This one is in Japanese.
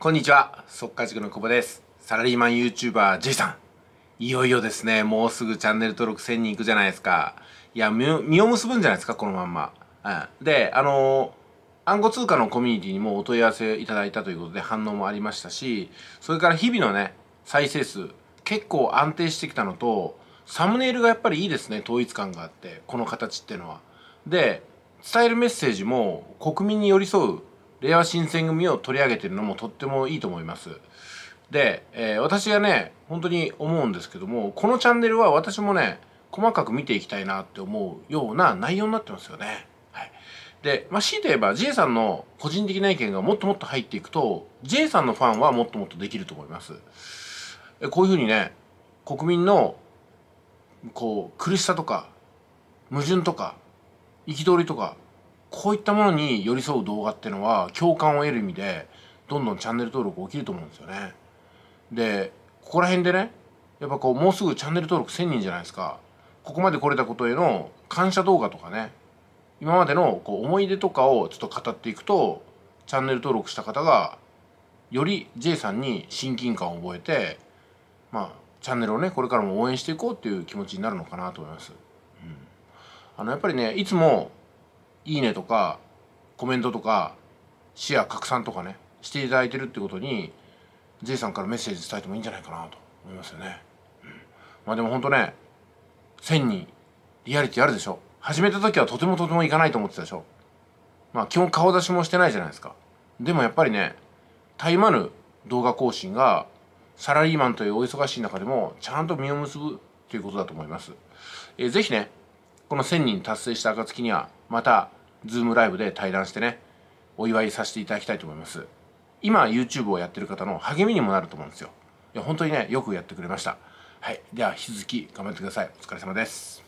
こんにちは速稼塾の久保ですサラリーマン YouTuberJ さんいよいよですねもうすぐチャンネル登録1000人いくじゃないですかいや身を結ぶんじゃないですかこのまんま、うん、であのー、暗号通貨のコミュニティにもお問い合わせいただいたということで反応もありましたしそれから日々のね再生数結構安定してきたのとサムネイルがやっぱりいいですね統一感があってこの形っていうのはで伝えるメッセージも国民に寄り添うれい新選組を取り上げてるのもとってもいいと思います。で、えー、私がね、本当に思うんですけども、このチャンネルは私もね、細かく見ていきたいなって思うような内容になってますよね。はい。で、まあ、強いて言えば J さんの個人的な意見がもっともっと入っていくと、J さんのファンはもっともっとできると思います。こういうふうにね、国民の、こう、苦しさとか、矛盾とか、憤りとか、こういったものに寄り添う動画っていうのは共感を得る意味でどんどんチャンネル登録起きると思うんですよね。でここら辺でねやっぱこうもうすぐチャンネル登録1,000人じゃないですか。ここまで来れたことへの感謝動画とかね今までのこう思い出とかをちょっと語っていくとチャンネル登録した方がより J さんに親近感を覚えてまあチャンネルをねこれからも応援していこうっていう気持ちになるのかなと思います。うん、あのやっぱりねいつもいいねとかコメントとかシェア拡散とかねしていただいてるってことに J さんからメッセージ伝えてもいいんじゃないかなと思いますよね、うん、まあでもほんとね1000人リアリティあるでしょ始めた時はとてもとてもいかないと思ってたでしょまあ基本顔出しもしてないじゃないですかでもやっぱりねたゆまぬ動画更新がサラリーマンというお忙しい中でもちゃんと実を結ぶということだと思います、えー、ぜひねこの1000人達成した暁にはまたズームライブで対談してねお祝いさせていただきたいと思います今 YouTube をやってる方の励みにもなると思うんですよいや本当にねよくやってくれましたはいでは引き続き頑張ってくださいお疲れ様です